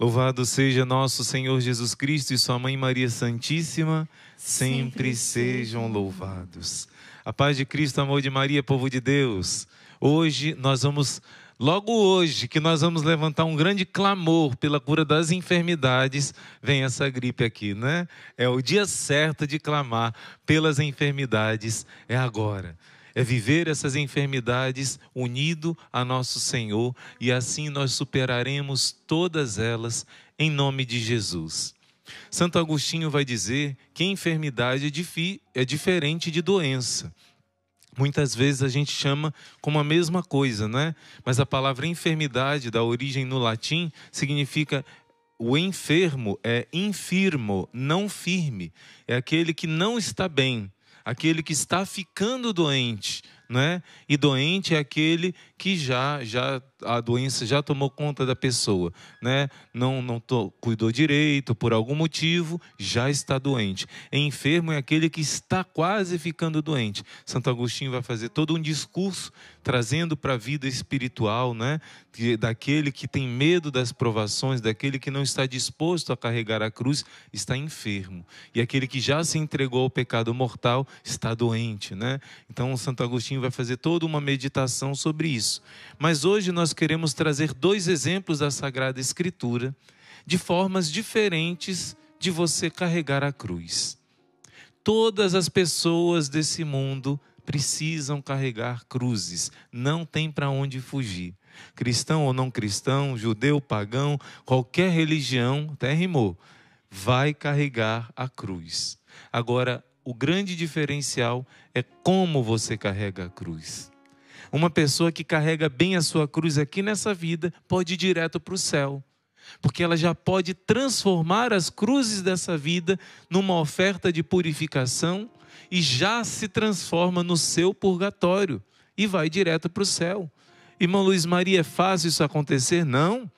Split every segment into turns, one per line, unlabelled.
Louvado seja nosso Senhor Jesus Cristo e Sua Mãe Maria Santíssima, sempre, sempre sejam louvados. A paz de Cristo, amor de Maria, povo de Deus. Hoje nós vamos, logo hoje, que nós vamos levantar um grande clamor pela cura das enfermidades. Vem essa gripe aqui, né? É o dia certo de clamar pelas enfermidades, é agora é viver essas enfermidades unido a nosso Senhor e assim nós superaremos todas elas em nome de Jesus. Santo Agostinho vai dizer que enfermidade é, é diferente de doença. Muitas vezes a gente chama como a mesma coisa, né? Mas a palavra enfermidade, da origem no latim, significa o enfermo é infirmo, não firme, é aquele que não está bem aquele que está ficando doente, né? E doente é aquele que já já a doença já tomou conta da pessoa, né? Não, não tô, cuidou direito por algum motivo, já está doente. É enfermo é aquele que está quase ficando doente. Santo Agostinho vai fazer todo um discurso trazendo para a vida espiritual, né? Daquele que tem medo das provações, daquele que não está disposto a carregar a cruz, está enfermo. E aquele que já se entregou ao pecado mortal está doente, né? Então Santo Agostinho vai fazer toda uma meditação sobre isso. Mas hoje nós nós queremos trazer dois exemplos da Sagrada Escritura de formas diferentes de você carregar a cruz. Todas as pessoas desse mundo precisam carregar cruzes, não tem para onde fugir. Cristão ou não cristão, judeu, pagão, qualquer religião, até rimou, vai carregar a cruz. Agora, o grande diferencial é como você carrega a cruz. Uma pessoa que carrega bem a sua cruz aqui nessa vida pode ir direto para o céu, porque ela já pode transformar as cruzes dessa vida numa oferta de purificação e já se transforma no seu purgatório e vai direto para o céu. Irmão Luiz Maria, é fácil isso acontecer? Não,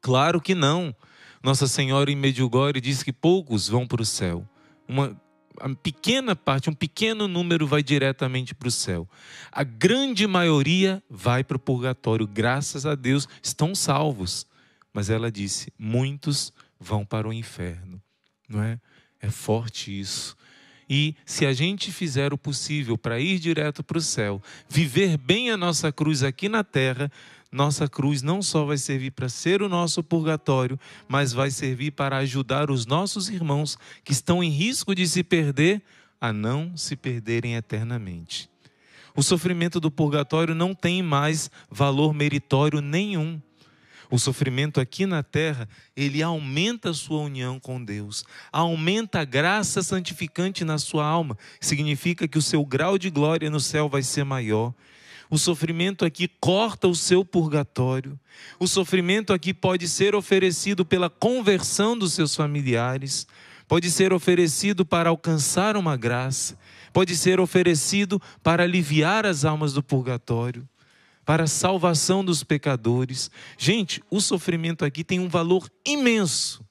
claro que não. Nossa Senhora em Medjugorje diz que poucos vão para o céu. Uma a pequena parte, um pequeno número vai diretamente para o céu. A grande maioria vai para o purgatório. Graças a Deus estão salvos. Mas ela disse: muitos vão para o inferno. Não é? É forte isso. E se a gente fizer o possível para ir direto para o céu, viver bem a nossa cruz aqui na terra, nossa cruz não só vai servir para ser o nosso purgatório, mas vai servir para ajudar os nossos irmãos que estão em risco de se perder a não se perderem eternamente. O sofrimento do purgatório não tem mais valor meritório nenhum. O sofrimento aqui na terra, ele aumenta a sua união com Deus, aumenta a graça santificante na sua alma, significa que o seu grau de glória no céu vai ser maior o sofrimento aqui corta o seu purgatório. O sofrimento aqui pode ser oferecido pela conversão dos seus familiares, pode ser oferecido para alcançar uma graça, pode ser oferecido para aliviar as almas do purgatório, para a salvação dos pecadores. Gente, o sofrimento aqui tem um valor imenso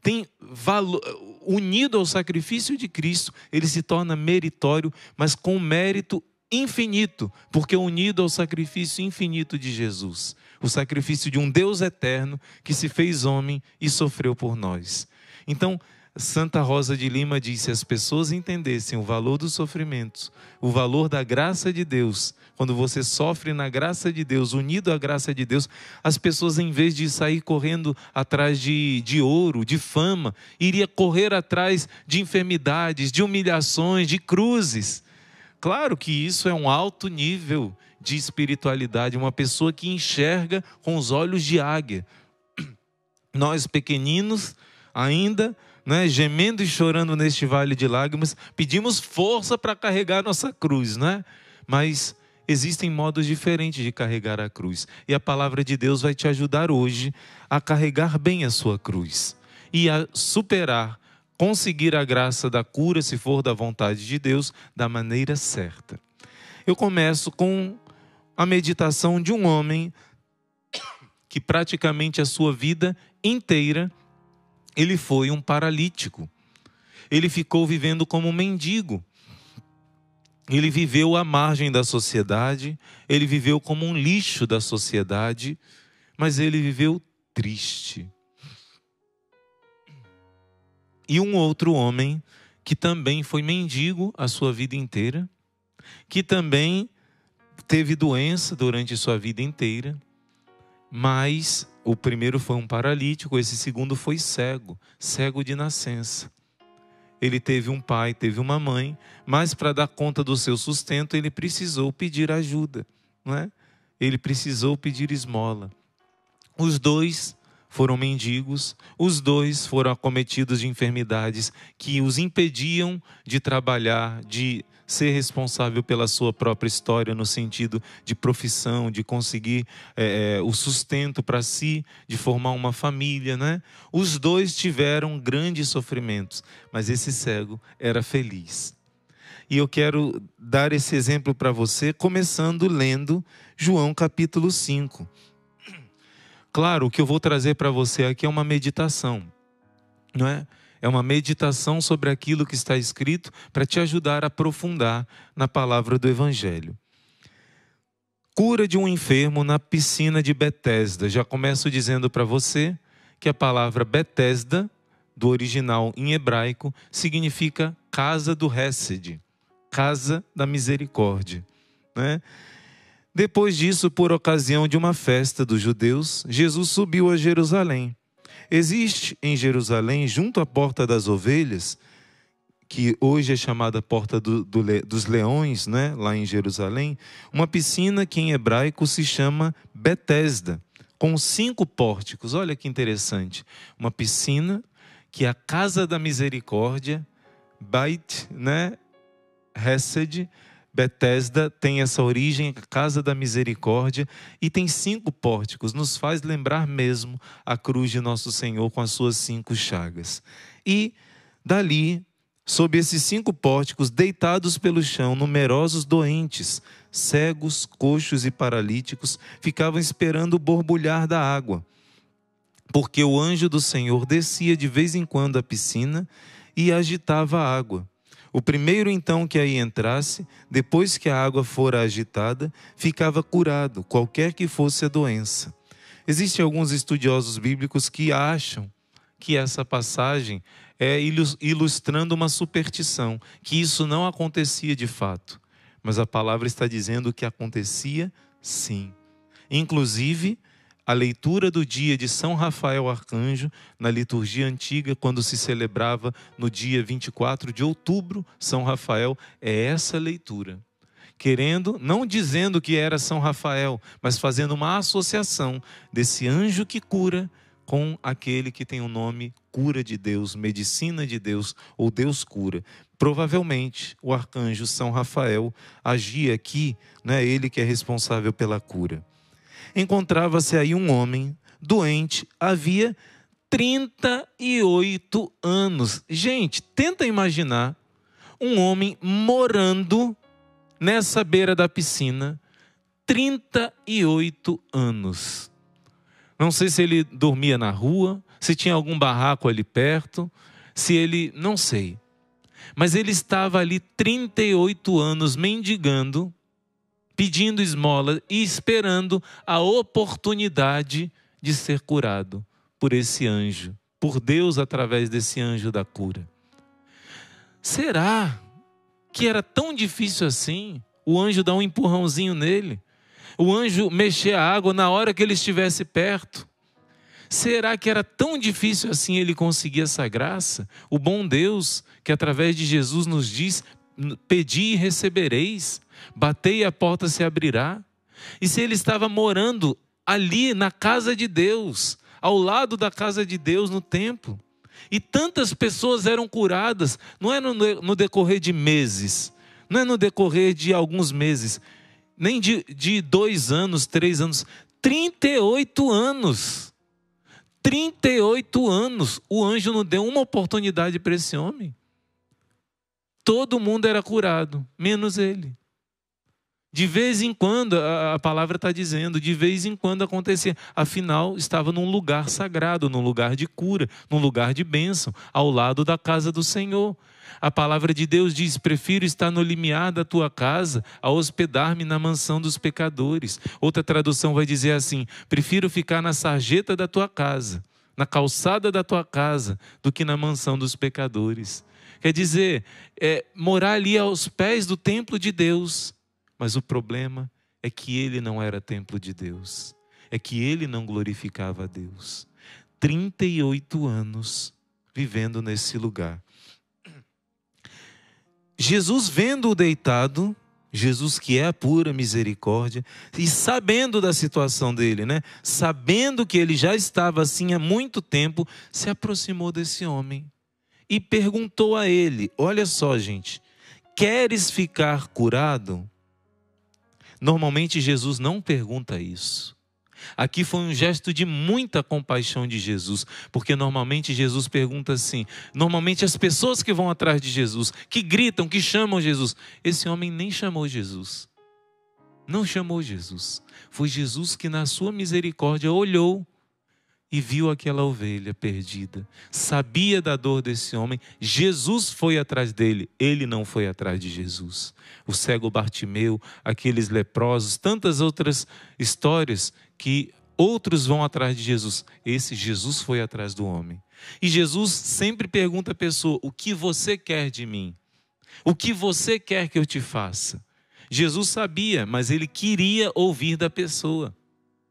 tem valor, unido ao sacrifício de Cristo, ele se torna meritório, mas com mérito infinito, porque unido ao sacrifício infinito de Jesus, o sacrifício de um Deus eterno que se fez homem e sofreu por nós. Então, Santa Rosa de Lima diz: se as pessoas entendessem o valor dos sofrimentos, o valor da graça de Deus, quando você sofre na graça de Deus, unido à graça de Deus, as pessoas, em vez de sair correndo atrás de, de ouro, de fama, iria correr atrás de enfermidades, de humilhações, de cruzes Claro que isso é um alto nível de espiritualidade, uma pessoa que enxerga com os olhos de águia. Nós, pequeninos, ainda, né, gemendo e chorando neste vale de lágrimas, pedimos força para carregar nossa cruz, né? Mas existem modos diferentes de carregar a cruz. E a palavra de Deus vai te ajudar hoje a carregar bem a sua cruz e a superar conseguir a graça da cura, se for da vontade de Deus, da maneira certa. Eu começo com a meditação de um homem que praticamente a sua vida inteira ele foi um paralítico. Ele ficou vivendo como um mendigo. Ele viveu à margem da sociedade, ele viveu como um lixo da sociedade, mas ele viveu triste e um outro homem que também foi mendigo a sua vida inteira, que também teve doença durante sua vida inteira, mas o primeiro foi um paralítico, esse segundo foi cego, cego de nascença. Ele teve um pai, teve uma mãe, mas para dar conta do seu sustento, ele precisou pedir ajuda, não é? Ele precisou pedir esmola. Os dois foram mendigos, os dois foram acometidos de enfermidades que os impediam de trabalhar, de ser responsável pela sua própria história, no sentido de profissão, de conseguir é, o sustento para si, de formar uma família. Né? Os dois tiveram grandes sofrimentos, mas esse cego era feliz. E eu quero dar esse exemplo para você, começando lendo João capítulo 5. Claro, o que eu vou trazer para você aqui é uma meditação, não é? É uma meditação sobre aquilo que está escrito para te ajudar a aprofundar na palavra do Evangelho. Cura de um enfermo na piscina de Betesda. Já começo dizendo para você que a palavra Betesda, do original em hebraico, significa casa do Hesed, casa da misericórdia. Né? Depois disso, por ocasião de uma festa dos judeus, Jesus subiu a Jerusalém. Existe em Jerusalém, junto à Porta das Ovelhas, que hoje é chamada Porta do, do, dos Leões, né, lá em Jerusalém, uma piscina que em hebraico se chama Betesda, com cinco pórticos. Olha que interessante. Uma piscina que é a Casa da Misericórdia, Beit, né, Hesed, Bethesda tem essa origem, a casa da misericórdia, e tem cinco pórticos, nos faz lembrar mesmo a cruz de nosso Senhor com as suas cinco chagas. E dali, sob esses cinco pórticos, deitados pelo chão, numerosos doentes, cegos, coxos e paralíticos, ficavam esperando o borbulhar da água, porque o anjo do Senhor descia de vez em quando à piscina e agitava a água. O primeiro então que aí entrasse, depois que a água fora agitada, ficava curado, qualquer que fosse a doença. Existem alguns estudiosos bíblicos que acham que essa passagem é ilustrando uma superstição, que isso não acontecia de fato, mas a palavra está dizendo que acontecia sim. Inclusive, a leitura do dia de São Rafael Arcanjo na liturgia antiga, quando se celebrava no dia 24 de outubro, São Rafael, é essa leitura. Querendo, não dizendo que era São Rafael, mas fazendo uma associação desse anjo que cura com aquele que tem o nome cura de Deus, medicina de Deus ou Deus cura. Provavelmente o arcanjo São Rafael agia aqui, né, ele que é responsável pela cura encontrava-se aí um homem doente, havia 38 anos. Gente, tenta imaginar um homem morando nessa beira da piscina 38 anos. Não sei se ele dormia na rua, se tinha algum barraco ali perto, se ele. não sei. Mas ele estava ali 38 anos mendigando pedindo esmola e esperando a oportunidade de ser curado por esse anjo, por Deus através desse anjo da cura. Será que era tão difícil assim? O anjo dar um empurrãozinho nele? O anjo mexer a água na hora que ele estivesse perto? Será que era tão difícil assim ele conseguir essa graça? O bom Deus, que através de Jesus nos diz: pedi e recebereis. Batei e a porta se abrirá. E se ele estava morando ali na casa de Deus, ao lado da casa de Deus no templo. E tantas pessoas eram curadas, não é no, decorrer de meses, não é no decorrer de alguns meses, nem de, de dois anos, três anos, 38 anos. 38 anos. O anjo não deu uma oportunidade para esse homem. Todo mundo era curado, menos ele. De vez em quando, a palavra está dizendo, de vez em quando acontecia. Afinal, estava num lugar sagrado, num lugar de cura, num lugar de bênção, ao lado da casa do Senhor. A palavra de Deus diz: prefiro estar no limiar da tua casa a hospedar-me na mansão dos pecadores. Outra tradução vai dizer assim: prefiro ficar na sarjeta da tua casa, na calçada da tua casa, do que na mansão dos pecadores. Quer dizer, é, morar ali aos pés do templo de Deus mas o problema é que ele não era templo de Deus, é que ele não glorificava a Deus. 38 anos vivendo nesse lugar. Jesus vendo-o deitado, Jesus que é a pura misericórdia, e sabendo da situação dele, né? Sabendo que ele já estava assim há muito tempo, se aproximou desse homem e perguntou a ele: "Olha só, gente, queres ficar curado?" Normalmente Jesus não pergunta isso. Aqui foi um gesto de muita compaixão de Jesus, porque normalmente Jesus pergunta assim: normalmente as pessoas que vão atrás de Jesus, que gritam, que chamam Jesus, esse homem nem chamou Jesus. Não chamou Jesus. Foi Jesus que, na sua misericórdia, olhou e viu aquela ovelha perdida. Sabia da dor desse homem. Jesus foi atrás dele, ele não foi atrás de Jesus. O cego Bartimeu, aqueles leprosos, tantas outras histórias que outros vão atrás de Jesus. Esse Jesus foi atrás do homem. E Jesus sempre pergunta à pessoa: "O que você quer de mim? O que você quer que eu te faça?" Jesus sabia, mas ele queria ouvir da pessoa.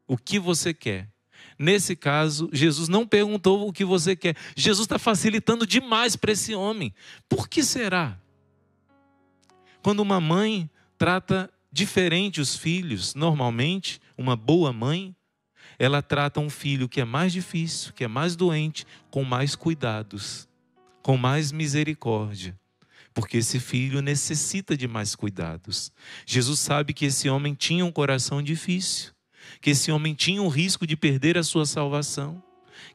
O que você quer? Nesse caso, Jesus não perguntou o que você quer. Jesus está facilitando demais para esse homem. Por que será? Quando uma mãe trata diferente os filhos, normalmente, uma boa mãe, ela trata um filho que é mais difícil, que é mais doente, com mais cuidados, com mais misericórdia porque esse filho necessita de mais cuidados. Jesus sabe que esse homem tinha um coração difícil que esse homem tinha o risco de perder a sua salvação,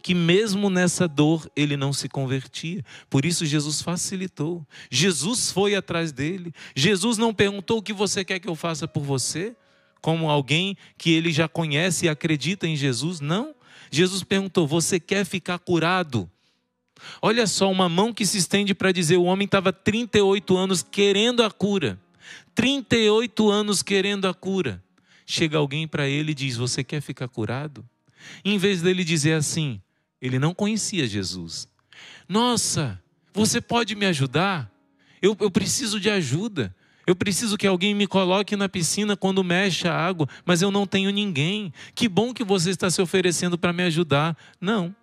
que mesmo nessa dor ele não se convertia. Por isso Jesus facilitou. Jesus foi atrás dele. Jesus não perguntou o que você quer que eu faça por você, como alguém que ele já conhece e acredita em Jesus, não. Jesus perguntou: "Você quer ficar curado?" Olha só uma mão que se estende para dizer: o homem estava 38 anos querendo a cura. 38 anos querendo a cura chega alguém para ele e diz: Você quer ficar curado? Em vez dele dizer assim, ele não conhecia Jesus. Nossa, você pode me ajudar? Eu, eu preciso de ajuda. Eu preciso que alguém me coloque na piscina quando mexe a água, mas eu não tenho ninguém. Que bom que você está se oferecendo para me ajudar. Não.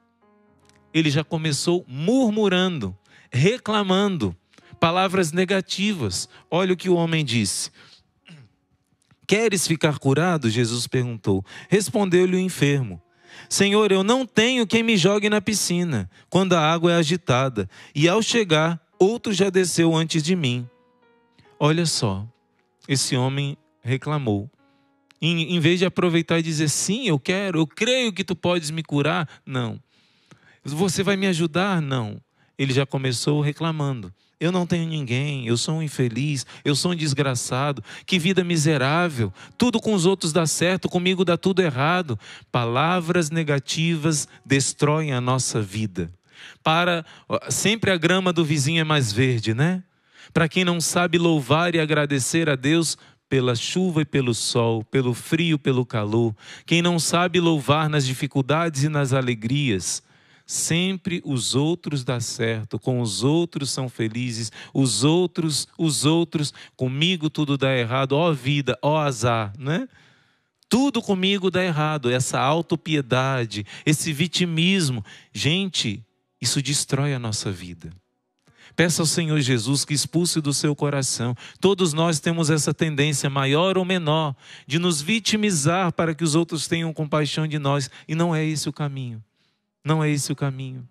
Ele já começou murmurando, reclamando, palavras negativas. Olha o que o homem disse. Queres ficar curado? Jesus perguntou. Respondeu-lhe o enfermo: Senhor, eu não tenho quem me jogue na piscina, quando a água é agitada, e ao chegar, outro já desceu antes de mim. Olha só, esse homem reclamou. Em, em vez de aproveitar e dizer, sim, eu quero, eu creio que tu podes me curar, não. Você vai me ajudar? Não. Ele já começou reclamando. Eu não tenho ninguém, eu sou um infeliz, eu sou um desgraçado, que vida miserável, tudo com os outros dá certo, comigo dá tudo errado. Palavras negativas destroem a nossa vida. Para sempre a grama do vizinho é mais verde, né? Para quem não sabe louvar e agradecer a Deus pela chuva e pelo sol, pelo frio, pelo calor, quem não sabe louvar nas dificuldades e nas alegrias, Sempre os outros dá certo, com os outros são felizes, os outros, os outros, comigo tudo dá errado, ó vida, ó azar, né? Tudo comigo dá errado, essa autopiedade, esse vitimismo. Gente, isso destrói a nossa vida. Peça ao Senhor Jesus que expulse do seu coração. Todos nós temos essa tendência, maior ou menor, de nos vitimizar para que os outros tenham compaixão de nós, e não é esse o caminho. Não é esse o caminho.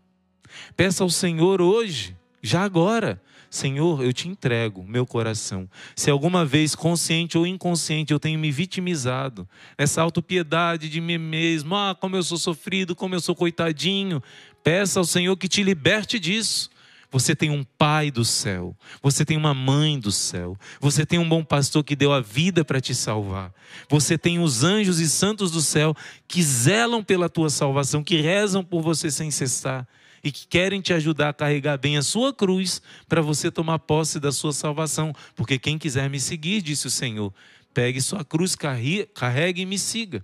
Peça ao Senhor hoje, já agora. Senhor, eu te entrego meu coração. Se alguma vez, consciente ou inconsciente, eu tenho me vitimizado nessa autopiedade de mim mesmo, ah, como eu sou sofrido, como eu sou coitadinho, peça ao Senhor que te liberte disso você tem um pai do céu, você tem uma mãe do céu, você tem um bom pastor que deu a vida para te salvar. Você tem os anjos e santos do céu que zelam pela tua salvação, que rezam por você sem cessar e que querem te ajudar a carregar bem a sua cruz para você tomar posse da sua salvação, porque quem quiser me seguir, disse o Senhor, pegue sua cruz, carregue e me siga.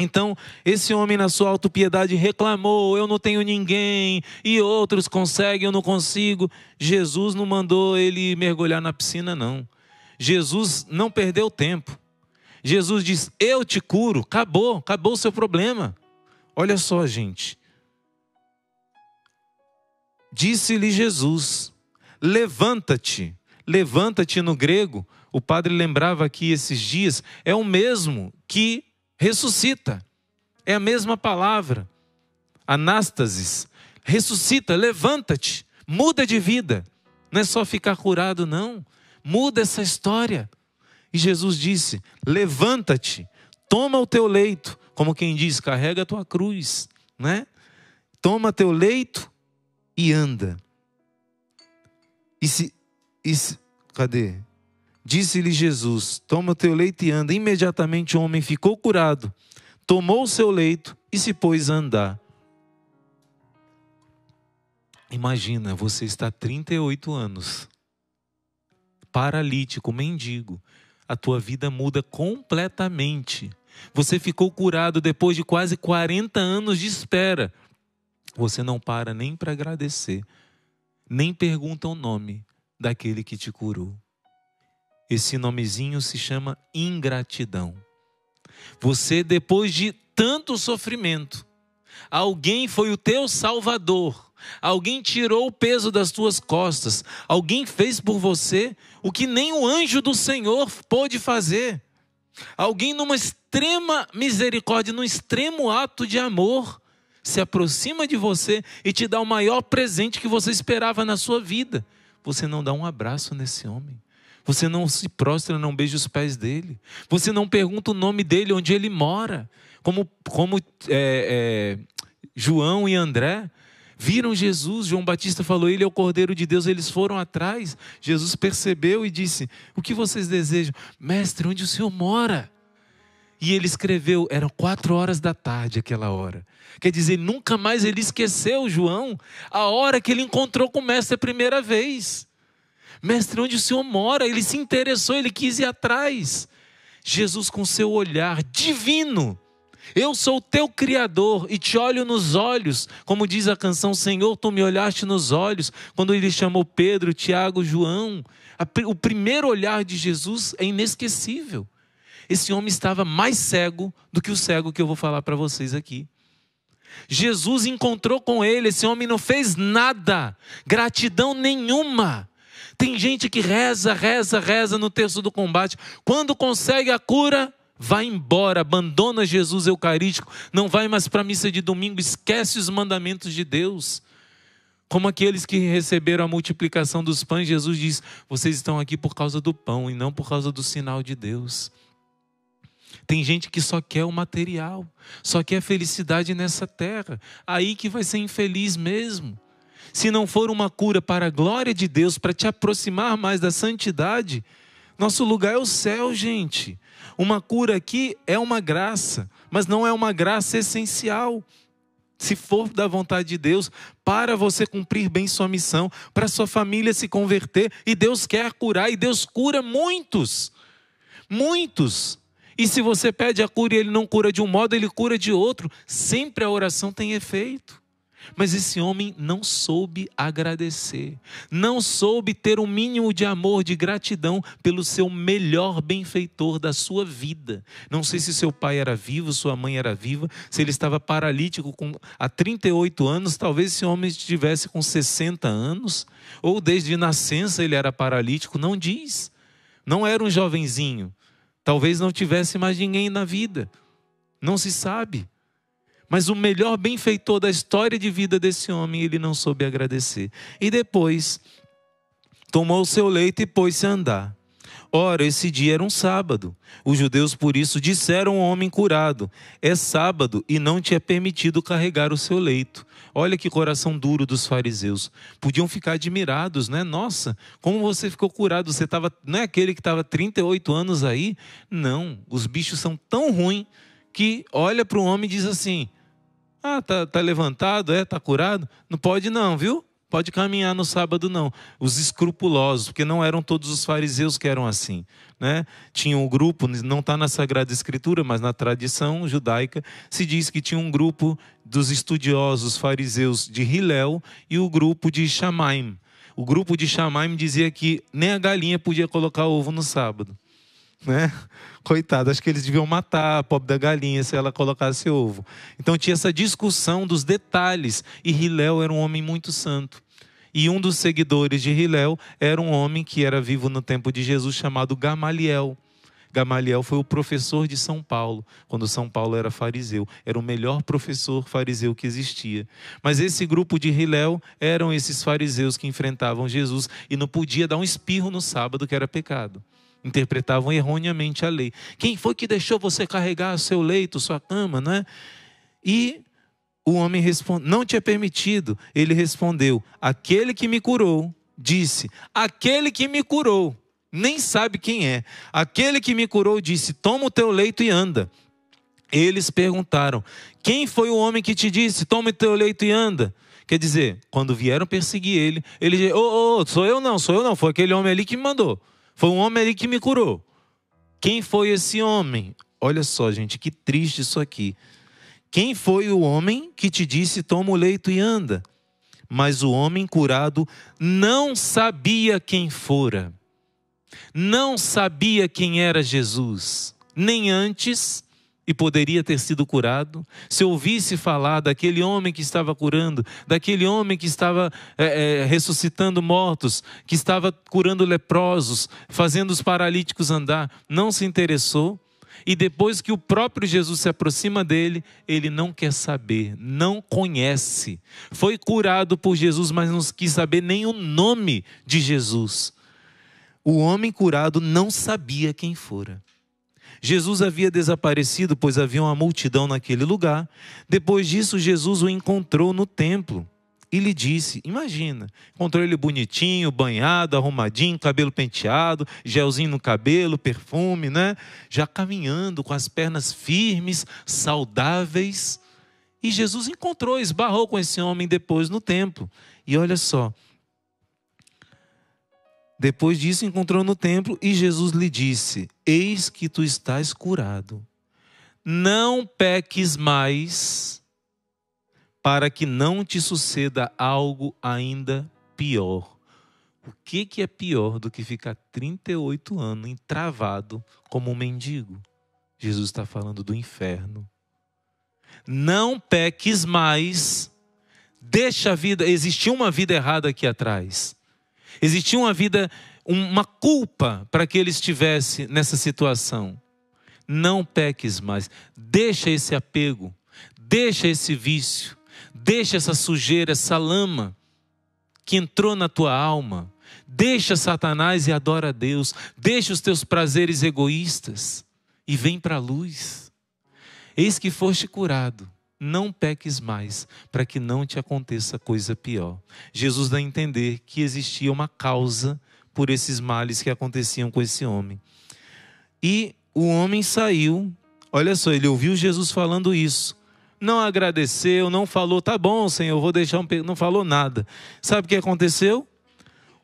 Então, esse homem, na sua autopiedade, reclamou: Eu não tenho ninguém, e outros conseguem, eu não consigo. Jesus não mandou ele mergulhar na piscina, não. Jesus não perdeu tempo. Jesus diz: Eu te curo, acabou, acabou o seu problema. Olha só, gente. Disse-lhe Jesus: Levanta-te, levanta-te no grego. O padre lembrava aqui esses dias, é o mesmo que ressuscita. É a mesma palavra. Anástasis. Ressuscita, levanta-te, muda de vida. Não é só ficar curado, não. Muda essa história. E Jesus disse: levanta-te, toma o teu leito. Como quem diz, carrega a tua cruz, né? Toma teu leito e anda. E se, e se cadê? Disse-lhe Jesus: Toma o teu leito e anda. Imediatamente o homem ficou curado, tomou o seu leito e se pôs a andar. Imagina, você está 38 anos, paralítico, mendigo. A tua vida muda completamente. Você ficou curado depois de quase 40 anos de espera. Você não para nem para agradecer, nem pergunta o nome daquele que te curou. Esse nomezinho se chama ingratidão. Você, depois de tanto sofrimento, alguém foi o teu salvador, alguém tirou o peso das tuas costas, alguém fez por você o que nem o anjo do Senhor pôde fazer. Alguém, numa extrema misericórdia, num extremo ato de amor, se aproxima de você e te dá o maior presente que você esperava na sua vida. Você não dá um abraço nesse homem. Você não se prostra, não beija os pés dele. Você não pergunta o nome dele, onde ele mora. Como, como é, é, João e André viram Jesus. João Batista falou: Ele é o Cordeiro de Deus. Eles foram atrás. Jesus percebeu e disse: O que vocês desejam? Mestre, onde o senhor mora? E ele escreveu, eram quatro horas da tarde aquela hora. Quer dizer, nunca mais ele esqueceu João a hora que ele encontrou com o mestre a primeira vez. Mestre, onde o Senhor mora? Ele se interessou, ele quis ir atrás. Jesus, com seu olhar divino, eu sou o teu Criador e te olho nos olhos. Como diz a canção, Senhor, tu me olhaste nos olhos. Quando ele chamou Pedro, Tiago, João, o primeiro olhar de Jesus é inesquecível. Esse homem estava mais cego do que o cego que eu vou falar para vocês aqui. Jesus encontrou com ele, esse homem não fez nada, gratidão nenhuma. Tem gente que reza, reza, reza no terço do combate. Quando consegue a cura, vai embora, abandona Jesus Eucarístico, não vai mais para a missa de domingo, esquece os mandamentos de Deus. Como aqueles que receberam a multiplicação dos pães, Jesus diz: vocês estão aqui por causa do pão e não por causa do sinal de Deus. Tem gente que só quer o material, só quer felicidade nessa terra, aí que vai ser infeliz mesmo se não for uma cura para a glória de Deus, para te aproximar mais da santidade, nosso lugar é o céu, gente. Uma cura aqui é uma graça, mas não é uma graça essencial. Se for da vontade de Deus, para você cumprir bem sua missão, para sua família se converter, e Deus quer curar, e Deus cura muitos. Muitos. E se você pede a cura e ele não cura de um modo, ele cura de outro. Sempre a oração tem efeito. Mas esse homem não soube agradecer, não soube ter um mínimo de amor, de gratidão pelo seu melhor benfeitor da sua vida. Não sei se seu pai era vivo, sua mãe era viva, se ele estava paralítico com, há 38 anos, talvez esse homem estivesse com 60 anos, ou desde nascença ele era paralítico, não diz. Não era um jovenzinho. Talvez não tivesse mais ninguém na vida. Não se sabe. Mas o melhor benfeitor da história de vida desse homem, ele não soube agradecer. E depois, tomou o seu leito e pôs-se a andar. Ora, esse dia era um sábado. Os judeus, por isso, disseram ao homem curado: É sábado e não te é permitido carregar o seu leito. Olha que coração duro dos fariseus. Podiam ficar admirados, né? Nossa, como você ficou curado? Você tava, não é aquele que estava 38 anos aí? Não, os bichos são tão ruins que olha para o homem e diz assim: ah, tá, tá levantado, é, tá curado? Não pode não, viu? Pode caminhar no sábado não. Os escrupulosos, porque não eram todos os fariseus que eram assim, né? Tinha um grupo, não está na Sagrada Escritura, mas na tradição judaica se diz que tinha um grupo dos estudiosos fariseus de Hilel e o grupo de Shamaim. O grupo de Shamaim dizia que nem a galinha podia colocar ovo no sábado né? Coitado, acho que eles deviam matar a pobre da galinha se ela colocasse ovo. Então tinha essa discussão dos detalhes. E Hilel era um homem muito santo. E um dos seguidores de Hilel era um homem que era vivo no tempo de Jesus, chamado Gamaliel. Gamaliel foi o professor de São Paulo, quando São Paulo era fariseu. Era o melhor professor fariseu que existia. Mas esse grupo de Hilel eram esses fariseus que enfrentavam Jesus e não podia dar um espirro no sábado, que era pecado interpretavam erroneamente a lei. Quem foi que deixou você carregar seu leito, sua cama, não é? E o homem respondeu, não te permitido. Ele respondeu: Aquele que me curou, disse: Aquele que me curou, nem sabe quem é. Aquele que me curou disse: Toma o teu leito e anda. Eles perguntaram: Quem foi o homem que te disse: Toma o teu leito e anda? Quer dizer, quando vieram perseguir ele, ele disse: Ô, oh, oh, sou eu não, sou eu não, foi aquele homem ali que me mandou. Foi um homem ali que me curou. Quem foi esse homem? Olha só, gente, que triste isso aqui. Quem foi o homem que te disse toma o leito e anda? Mas o homem curado não sabia quem fora. Não sabia quem era Jesus, nem antes, e poderia ter sido curado, se ouvisse falar daquele homem que estava curando, daquele homem que estava é, é, ressuscitando mortos, que estava curando leprosos, fazendo os paralíticos andar, não se interessou. E depois que o próprio Jesus se aproxima dele, ele não quer saber, não conhece. Foi curado por Jesus, mas não quis saber nem o nome de Jesus. O homem curado não sabia quem fora. Jesus havia desaparecido, pois havia uma multidão naquele lugar. Depois disso, Jesus o encontrou no templo e lhe disse: Imagina, encontrou ele bonitinho, banhado, arrumadinho, cabelo penteado, gelzinho no cabelo, perfume, né? Já caminhando com as pernas firmes, saudáveis. E Jesus encontrou, esbarrou com esse homem depois no templo. E olha só, depois disso, encontrou no templo e Jesus lhe disse: Eis que tu estás curado. Não peques mais, para que não te suceda algo ainda pior. O que, que é pior do que ficar 38 anos entravado como um mendigo? Jesus está falando do inferno. Não peques mais, deixa a vida, existia uma vida errada aqui atrás Existia uma vida, uma culpa para que ele estivesse nessa situação. Não peques mais. Deixa esse apego, deixa esse vício, deixa essa sujeira, essa lama que entrou na tua alma. Deixa Satanás e adora a Deus. Deixa os teus prazeres egoístas e vem para a luz. Eis que foste curado não peques mais, para que não te aconteça coisa pior. Jesus dá a entender que existia uma causa por esses males que aconteciam com esse homem. E o homem saiu, olha só, ele ouviu Jesus falando isso. Não agradeceu, não falou, tá bom, Senhor, vou deixar um não falou nada. Sabe o que aconteceu?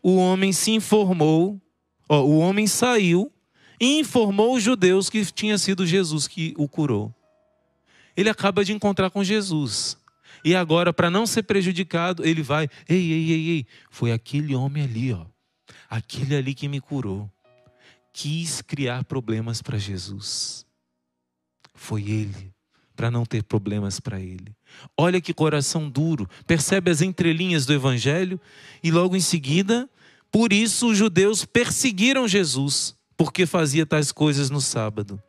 O homem se informou, ó, o homem saiu e informou os judeus que tinha sido Jesus que o curou ele acaba de encontrar com Jesus. E agora, para não ser prejudicado, ele vai: ei, ei, ei, ei, foi aquele homem ali, ó, aquele ali que me curou. Quis criar problemas para Jesus. Foi ele, para não ter problemas para ele. Olha que coração duro, percebe as entrelinhas do evangelho e logo em seguida, por isso os judeus perseguiram Jesus, porque fazia tais coisas no sábado.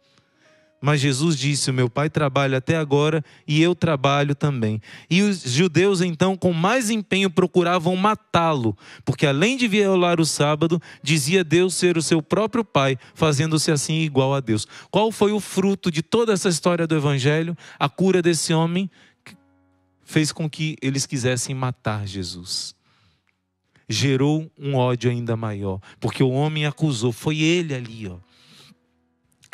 Mas Jesus disse: Meu pai trabalha até agora e eu trabalho também. E os judeus, então, com mais empenho, procuravam matá-lo, porque além de violar o sábado, dizia Deus ser o seu próprio pai, fazendo-se assim igual a Deus. Qual foi o fruto de toda essa história do evangelho? A cura desse homem fez com que eles quisessem matar Jesus gerou um ódio ainda maior, porque o homem acusou, foi ele ali, ó.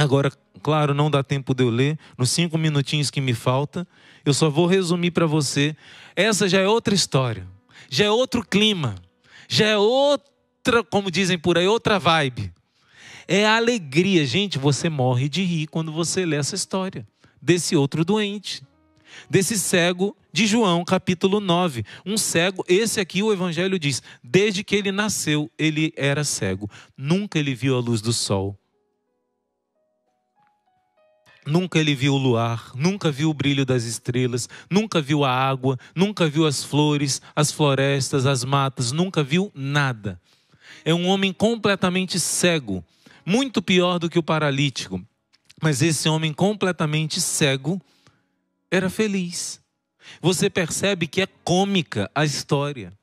Agora, claro, não dá tempo de eu ler, nos cinco minutinhos que me falta, eu só vou resumir para você. Essa já é outra história, já é outro clima, já é outra, como dizem por aí, outra vibe. É a alegria, gente. Você morre de rir quando você lê essa história desse outro doente, desse cego de João, capítulo 9. Um cego, esse aqui o evangelho diz: desde que ele nasceu, ele era cego, nunca ele viu a luz do sol. Nunca ele viu o luar, nunca viu o brilho das estrelas, nunca viu a água, nunca viu as flores, as florestas, as matas, nunca viu nada. É um homem completamente cego, muito pior do que o paralítico. Mas esse homem completamente cego era feliz. Você percebe que é cômica a história.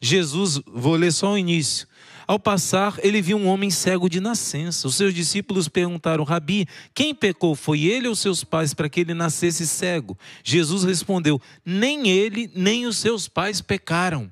Jesus, vou ler só o início. Ao passar, ele viu um homem cego de nascença. Os seus discípulos perguntaram: Rabi, quem pecou? Foi ele ou seus pais para que ele nascesse cego? Jesus respondeu: Nem ele, nem os seus pais pecaram.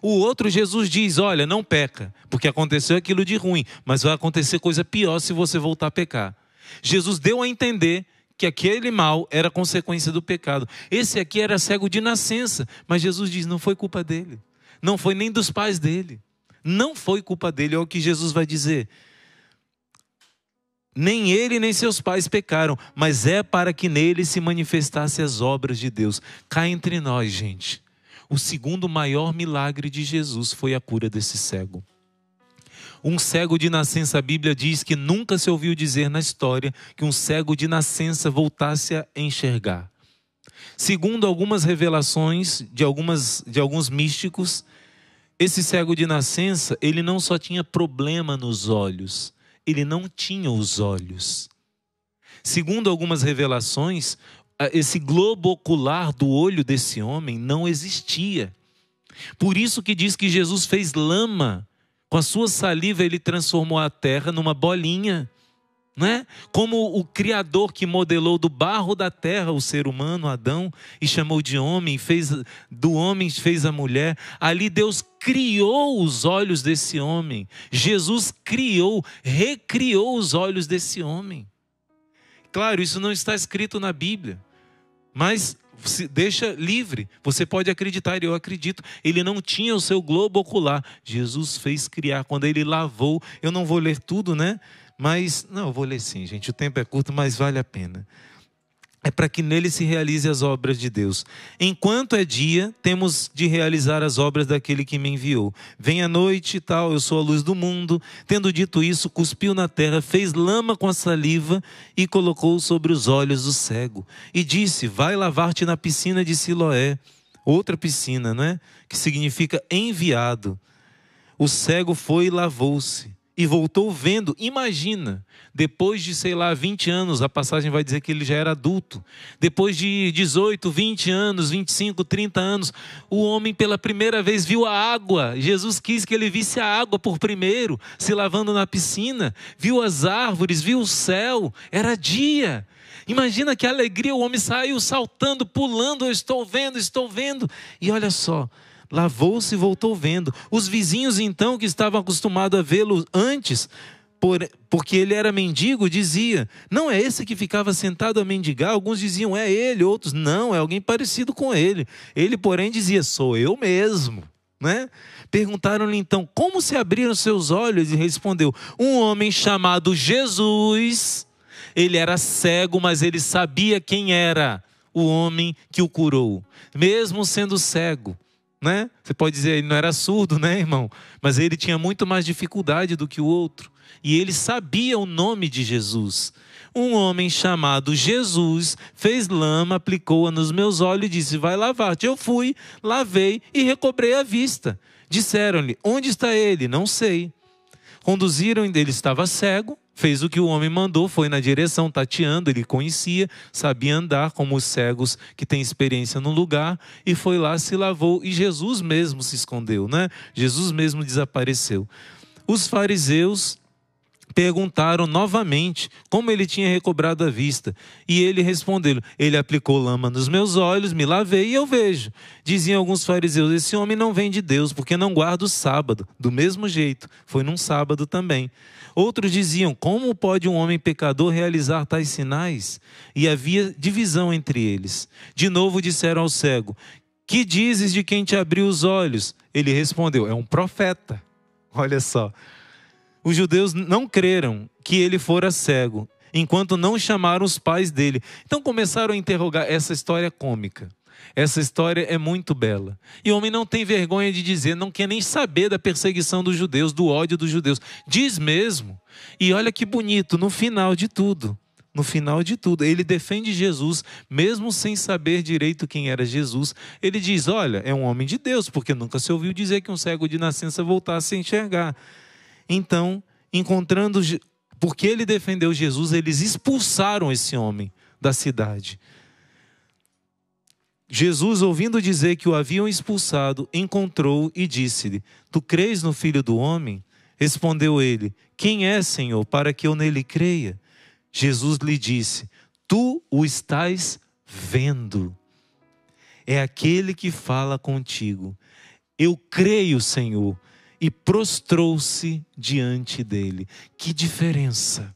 O outro Jesus diz: Olha, não peca, porque aconteceu aquilo de ruim, mas vai acontecer coisa pior se você voltar a pecar. Jesus deu a entender que aquele mal era consequência do pecado. Esse aqui era cego de nascença, mas Jesus diz: Não foi culpa dele não foi nem dos pais dele. Não foi culpa dele, é o que Jesus vai dizer. Nem ele nem seus pais pecaram, mas é para que nele se manifestasse as obras de Deus. Cá entre nós, gente. O segundo maior milagre de Jesus foi a cura desse cego. Um cego de nascença, a Bíblia diz que nunca se ouviu dizer na história que um cego de nascença voltasse a enxergar. Segundo algumas revelações de, algumas, de alguns místicos, esse cego de nascença, ele não só tinha problema nos olhos, ele não tinha os olhos. Segundo algumas revelações, esse globo ocular do olho desse homem não existia. Por isso que diz que Jesus fez lama, com a sua saliva ele transformou a terra numa bolinha não é? Como o Criador que modelou do barro da terra o ser humano, Adão, e chamou de homem, fez do homem fez a mulher. Ali Deus criou os olhos desse homem. Jesus criou, recriou os olhos desse homem. Claro, isso não está escrito na Bíblia, mas deixa livre. Você pode acreditar, eu acredito. Ele não tinha o seu globo ocular. Jesus fez criar quando ele lavou. Eu não vou ler tudo, né? Mas, não, eu vou ler sim, gente. O tempo é curto, mas vale a pena. É para que nele se realize as obras de Deus. Enquanto é dia, temos de realizar as obras daquele que me enviou. Vem a noite e tal, eu sou a luz do mundo. Tendo dito isso, cuspiu na terra, fez lama com a saliva e colocou sobre os olhos do cego. E disse: Vai lavar-te na piscina de Siloé. Outra piscina, né? Que significa enviado. O cego foi e lavou-se e voltou vendo. Imagina, depois de, sei lá, 20 anos, a passagem vai dizer que ele já era adulto. Depois de 18, 20 anos, 25, 30 anos, o homem pela primeira vez viu a água. Jesus quis que ele visse a água por primeiro, se lavando na piscina. Viu as árvores, viu o céu. Era dia. Imagina que alegria, o homem saiu saltando, pulando. Eu estou vendo, estou vendo. E olha só, Lavou-se e voltou vendo. Os vizinhos, então, que estavam acostumados a vê-lo antes, por, porque ele era mendigo, dizia: Não é esse que ficava sentado a mendigar? Alguns diziam: É ele, outros: Não, é alguém parecido com ele. Ele, porém, dizia: Sou eu mesmo. Né? Perguntaram-lhe então como se abriram seus olhos e respondeu: Um homem chamado Jesus. Ele era cego, mas ele sabia quem era o homem que o curou, mesmo sendo cego né? Você pode dizer, ele não era surdo, né, irmão? Mas ele tinha muito mais dificuldade do que o outro. E ele sabia o nome de Jesus. Um homem chamado Jesus fez lama, aplicou-a nos meus olhos e disse: Vai lavar-te. Eu fui, lavei e recobrei a vista. Disseram-lhe: Onde está ele? Não sei. Conduziram, ele estava cego, Fez o que o homem mandou, foi na direção, tateando, ele conhecia, sabia andar, como os cegos que têm experiência no lugar, e foi lá, se lavou, e Jesus mesmo se escondeu, né? Jesus mesmo desapareceu. Os fariseus perguntaram novamente como ele tinha recobrado a vista. E ele respondeu: Ele aplicou lama nos meus olhos, me lavei e eu vejo. Diziam alguns fariseus: Esse homem não vem de Deus, porque não guarda o sábado. Do mesmo jeito, foi num sábado também. Outros diziam: Como pode um homem pecador realizar tais sinais? E havia divisão entre eles. De novo disseram ao cego: Que dizes de quem te abriu os olhos? Ele respondeu: É um profeta. Olha só. Os judeus não creram que ele fora cego, enquanto não chamaram os pais dele. Então começaram a interrogar essa história é cômica. Essa história é muito bela. E o homem não tem vergonha de dizer, não quer nem saber da perseguição dos judeus, do ódio dos judeus. Diz mesmo. E olha que bonito, no final de tudo, no final de tudo, ele defende Jesus, mesmo sem saber direito quem era Jesus. Ele diz: Olha, é um homem de Deus, porque nunca se ouviu dizer que um cego de nascença voltasse a enxergar. Então, encontrando, porque ele defendeu Jesus, eles expulsaram esse homem da cidade. Jesus, ouvindo dizer que o haviam expulsado, encontrou e disse-lhe: Tu crês no filho do homem? Respondeu ele: Quem é, Senhor, para que eu nele creia? Jesus lhe disse: Tu o estás vendo. É aquele que fala contigo. Eu creio, Senhor, e prostrou-se diante dele. Que diferença!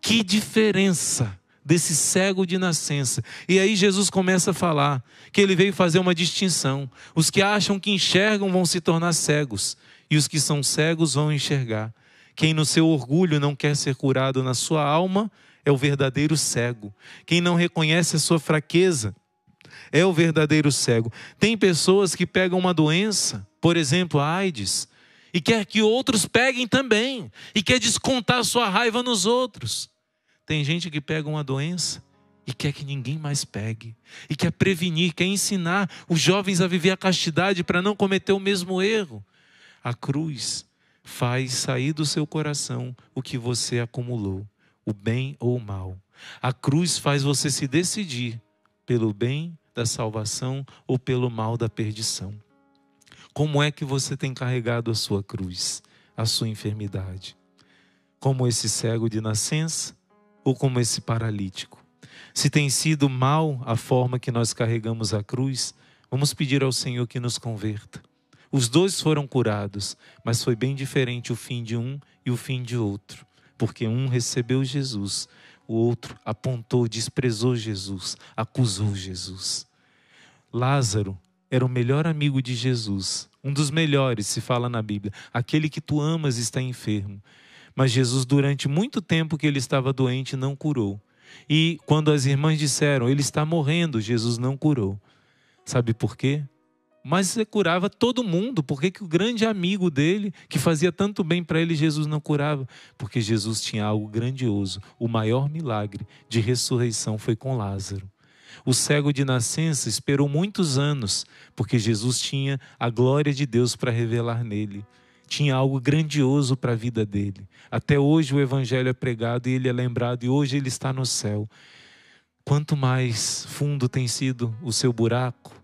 Que diferença desse cego de nascença. E aí Jesus começa a falar que ele veio fazer uma distinção. Os que acham que enxergam vão se tornar cegos, e os que são cegos vão enxergar. Quem no seu orgulho não quer ser curado na sua alma é o verdadeiro cego. Quem não reconhece a sua fraqueza é o verdadeiro cego. Tem pessoas que pegam uma doença, por exemplo, a AIDS, e quer que outros peguem também, e quer descontar sua raiva nos outros. Tem gente que pega uma doença e quer que ninguém mais pegue, e quer prevenir, quer ensinar os jovens a viver a castidade para não cometer o mesmo erro. A cruz faz sair do seu coração o que você acumulou, o bem ou o mal. A cruz faz você se decidir pelo bem da salvação ou pelo mal da perdição. Como é que você tem carregado a sua cruz, a sua enfermidade? Como esse cego de nascença ou como esse paralítico? Se tem sido mal a forma que nós carregamos a cruz, vamos pedir ao Senhor que nos converta. Os dois foram curados, mas foi bem diferente o fim de um e o fim de outro, porque um recebeu Jesus, o outro apontou, desprezou Jesus, acusou Jesus. Lázaro era o melhor amigo de Jesus, um dos melhores, se fala na Bíblia. Aquele que tu amas está enfermo. Mas Jesus, durante muito tempo que ele estava doente, não curou. E quando as irmãs disseram, ele está morrendo, Jesus não curou. Sabe por quê? Mas ele curava todo mundo. Por que, que o grande amigo dele, que fazia tanto bem para ele, Jesus não curava? Porque Jesus tinha algo grandioso. O maior milagre de ressurreição foi com Lázaro. O cego de nascença esperou muitos anos, porque Jesus tinha a glória de Deus para revelar nele. Tinha algo grandioso para a vida dele. Até hoje o Evangelho é pregado e ele é lembrado, e hoje ele está no céu. Quanto mais fundo tem sido o seu buraco,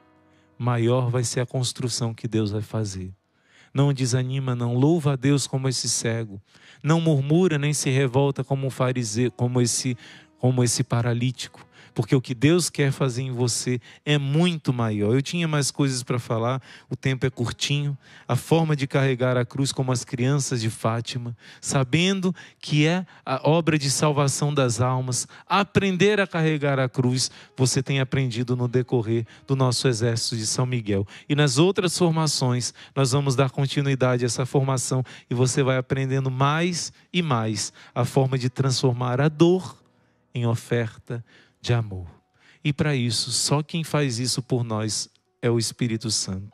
maior vai ser a construção que Deus vai fazer não desanima, não louva a Deus como esse cego, não murmura nem se revolta como um fariseu, como esse, como esse paralítico, porque o que Deus quer fazer em você é muito maior. Eu tinha mais coisas para falar, o tempo é curtinho. A forma de carregar a cruz como as crianças de Fátima, sabendo que é a obra de salvação das almas, aprender a carregar a cruz, você tem aprendido no decorrer do nosso exército de São Miguel. E nas outras formações, nós vamos dar continuidade a essa formação e você vai aprendendo mais e mais a forma de transformar a dor em oferta, de amor. E para isso, só quem faz isso por nós é o Espírito Santo.